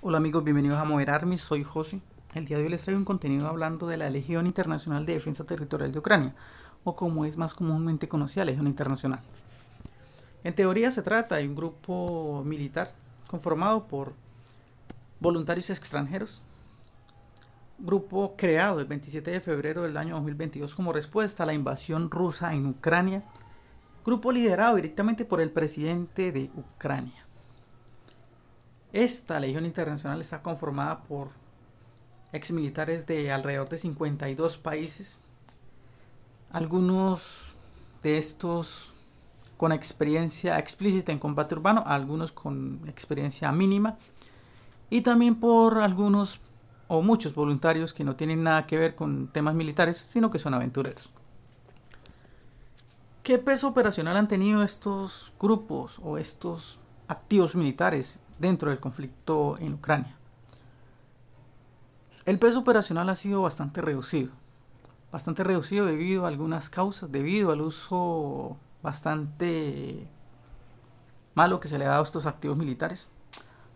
Hola amigos, bienvenidos a Mover Army, soy José. El día de hoy les traigo un contenido hablando de la Legión Internacional de Defensa Territorial de Ucrania, o como es más comúnmente conocida, Legión Internacional. En teoría se trata de un grupo militar conformado por voluntarios extranjeros, grupo creado el 27 de febrero del año 2022 como respuesta a la invasión rusa en Ucrania, grupo liderado directamente por el presidente de Ucrania. Esta Legión Internacional está conformada por exmilitares de alrededor de 52 países. Algunos de estos con experiencia explícita en combate urbano, algunos con experiencia mínima y también por algunos o muchos voluntarios que no tienen nada que ver con temas militares, sino que son aventureros. ¿Qué peso operacional han tenido estos grupos o estos activos militares dentro del conflicto en Ucrania. El peso operacional ha sido bastante reducido, bastante reducido debido a algunas causas, debido al uso bastante malo que se le ha dado a estos activos militares,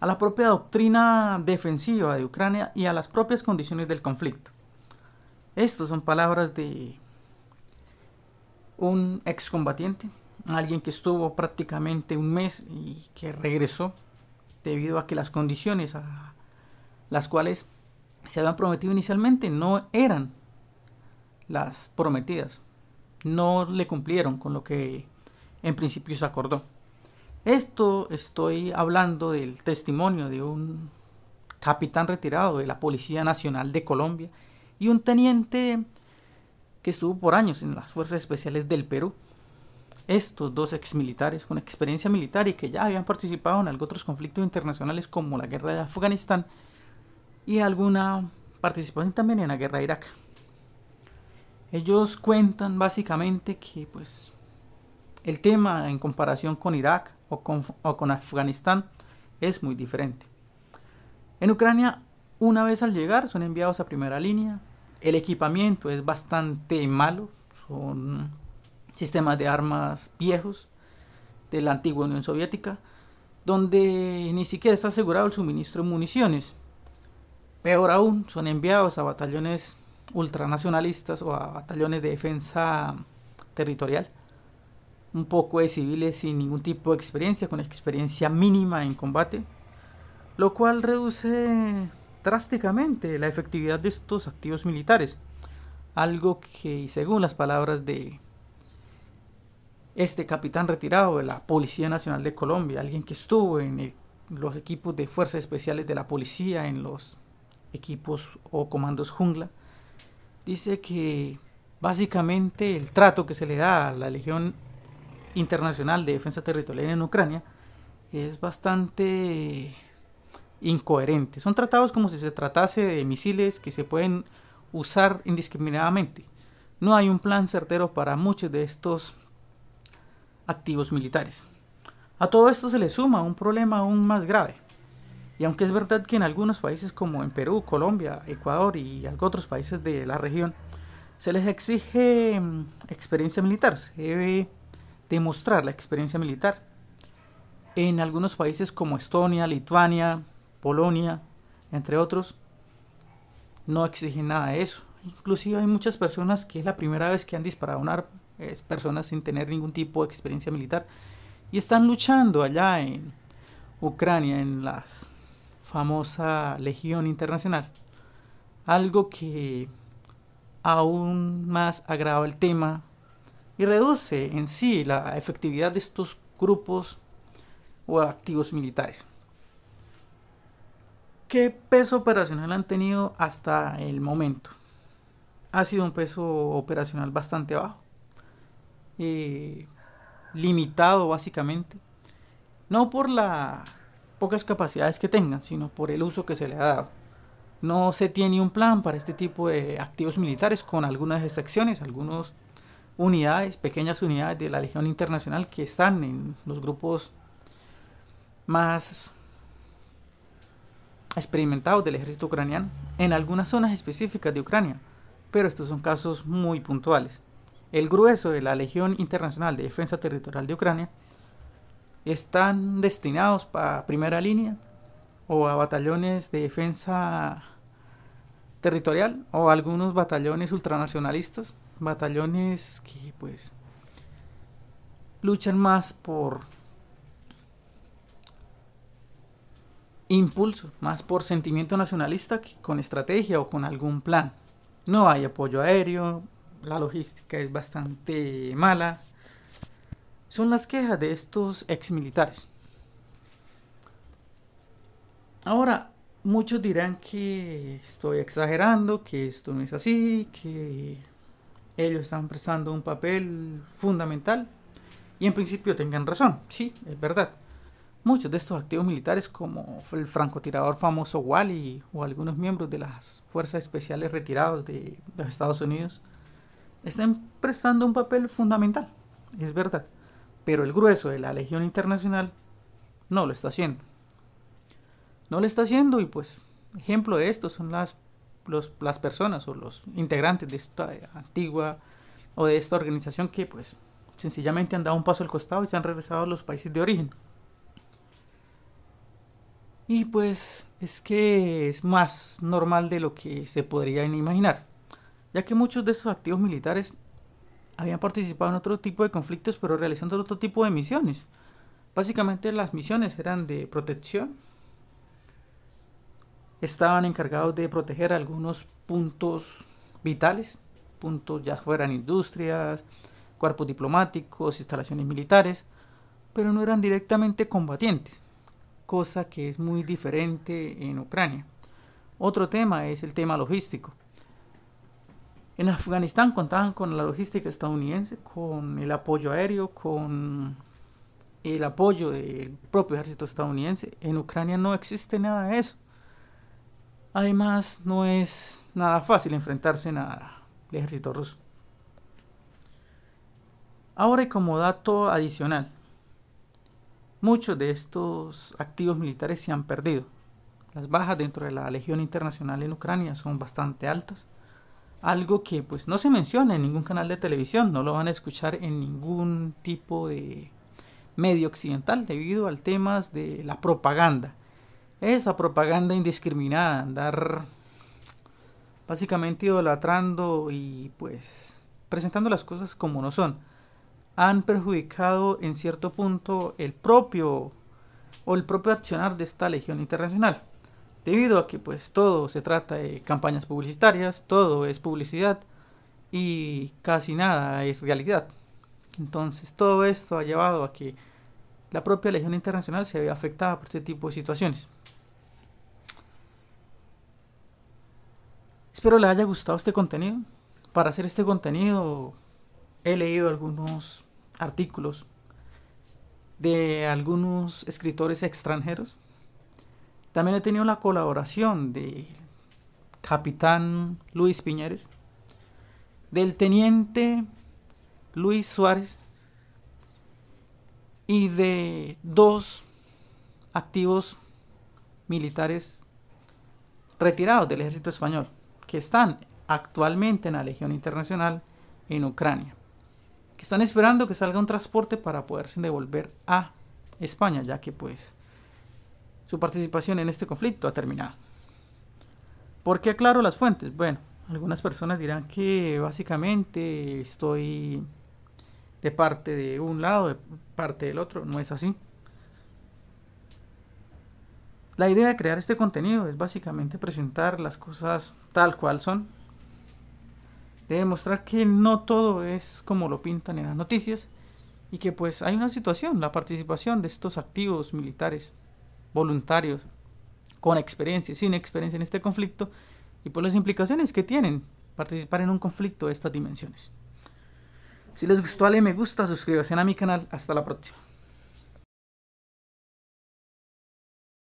a la propia doctrina defensiva de Ucrania y a las propias condiciones del conflicto. Estos son palabras de un excombatiente, alguien que estuvo prácticamente un mes y que regresó debido a que las condiciones a las cuales se habían prometido inicialmente no eran las prometidas. No le cumplieron con lo que en principio se acordó. Esto estoy hablando del testimonio de un capitán retirado de la Policía Nacional de Colombia y un teniente que estuvo por años en las Fuerzas Especiales del Perú, estos dos exmilitares con experiencia militar y que ya habían participado en algunos otros conflictos internacionales como la guerra de Afganistán y alguna participación también en la guerra de Irak. Ellos cuentan básicamente que pues el tema en comparación con Irak o con, o con Afganistán es muy diferente. En Ucrania, una vez al llegar, son enviados a primera línea. El equipamiento es bastante malo. Son sistemas de armas viejos de la antigua Unión Soviética, donde ni siquiera está asegurado el suministro de municiones. Peor aún, son enviados a batallones ultranacionalistas o a batallones de defensa territorial. Un poco de civiles sin ningún tipo de experiencia, con experiencia mínima en combate, lo cual reduce drásticamente la efectividad de estos activos militares, algo que, según las palabras de este capitán retirado de la Policía Nacional de Colombia, alguien que estuvo en los equipos de fuerzas especiales de la policía, en los equipos o comandos jungla, dice que básicamente el trato que se le da a la Legión Internacional de Defensa Territorial en Ucrania es bastante incoherente. Son tratados como si se tratase de misiles que se pueden usar indiscriminadamente. No hay un plan certero para muchos de estos activos militares. A todo esto se le suma un problema aún más grave. Y aunque es verdad que en algunos países como en Perú, Colombia, Ecuador y otros países de la región, se les exige mm, experiencia militar, se debe demostrar la experiencia militar. En algunos países como Estonia, Lituania, Polonia, entre otros, no exigen nada de eso. Inclusive hay muchas personas que es la primera vez que han disparado un arma personas sin tener ningún tipo de experiencia militar, y están luchando allá en Ucrania, en la famosa Legión Internacional. Algo que aún más agrava el tema y reduce en sí la efectividad de estos grupos o activos militares. ¿Qué peso operacional han tenido hasta el momento? Ha sido un peso operacional bastante bajo. Eh, limitado básicamente, no por las pocas capacidades que tengan, sino por el uso que se le ha dado. No se tiene un plan para este tipo de activos militares con algunas excepciones, algunas unidades, pequeñas unidades de la Legión Internacional que están en los grupos más experimentados del ejército ucraniano en algunas zonas específicas de Ucrania, pero estos son casos muy puntuales el grueso de la Legión Internacional de Defensa Territorial de Ucrania están destinados para primera línea o a batallones de defensa territorial o algunos batallones ultranacionalistas, batallones que pues luchan más por impulso, más por sentimiento nacionalista que con estrategia o con algún plan. No hay apoyo aéreo, la logística es bastante mala, son las quejas de estos ex militares. Ahora, muchos dirán que estoy exagerando, que esto no es así, que ellos están prestando un papel fundamental. Y en principio tengan razón, sí, es verdad. Muchos de estos activos militares, como el francotirador famoso Wally o algunos miembros de las fuerzas especiales retirados de los Estados Unidos, están prestando un papel fundamental, es verdad, pero el grueso de la Legión Internacional no lo está haciendo. No lo está haciendo y pues ejemplo de esto son las, las personas o los integrantes de esta antigua o de esta organización que pues sencillamente han dado un paso al costado y se han regresado a los países de origen. Y pues es que es más normal de lo que se podrían imaginar ya que muchos de estos activos militares habían participado en otro tipo de conflictos, pero realizando otro tipo de misiones. Básicamente las misiones eran de protección. Estaban encargados de proteger algunos puntos vitales, puntos ya fueran industrias, cuerpos diplomáticos, instalaciones militares, pero no eran directamente combatientes, cosa que es muy diferente en Ucrania. Otro tema es el tema logístico. En Afganistán contaban con la logística estadounidense, con el apoyo aéreo, con el apoyo del propio ejército estadounidense. En Ucrania no existe nada de eso. Además, no es nada fácil enfrentarse al ejército ruso. Ahora y como dato adicional, muchos de estos activos militares se han perdido. Las bajas dentro de la Legión Internacional en Ucrania son bastante altas algo que pues no se menciona en ningún canal de televisión, no lo van a escuchar en ningún tipo de medio occidental debido al tema de la propaganda. Esa propaganda indiscriminada, andar básicamente idolatrando y pues presentando las cosas como no son, han perjudicado en cierto punto el propio o el propio accionar de esta Legión Internacional debido a que pues todo se trata de campañas publicitarias, todo es publicidad y casi nada es realidad. Entonces todo esto ha llevado a que la propia Legión Internacional se vea afectada por este tipo de situaciones. Espero les haya gustado este contenido. Para hacer este contenido he leído algunos artículos de algunos escritores extranjeros también he tenido la colaboración del capitán Luis Piñeres, del teniente Luis Suárez y de dos activos militares retirados del ejército español que están actualmente en la Legión Internacional en Ucrania, que están esperando que salga un transporte para poderse devolver a España, ya que pues su participación en este conflicto ha terminado. ¿Por qué aclaro las fuentes? Bueno, algunas personas dirán que básicamente estoy de parte de un lado, de parte del otro. No es así. La idea de crear este contenido es básicamente presentar las cosas tal cual son. De demostrar que no todo es como lo pintan en las noticias y que pues hay una situación, la participación de estos activos militares voluntarios con experiencia y sin experiencia en este conflicto y por las implicaciones que tienen participar en un conflicto de estas dimensiones. Si les gustó, dale me gusta, suscríbanse a mi canal. Hasta la próxima.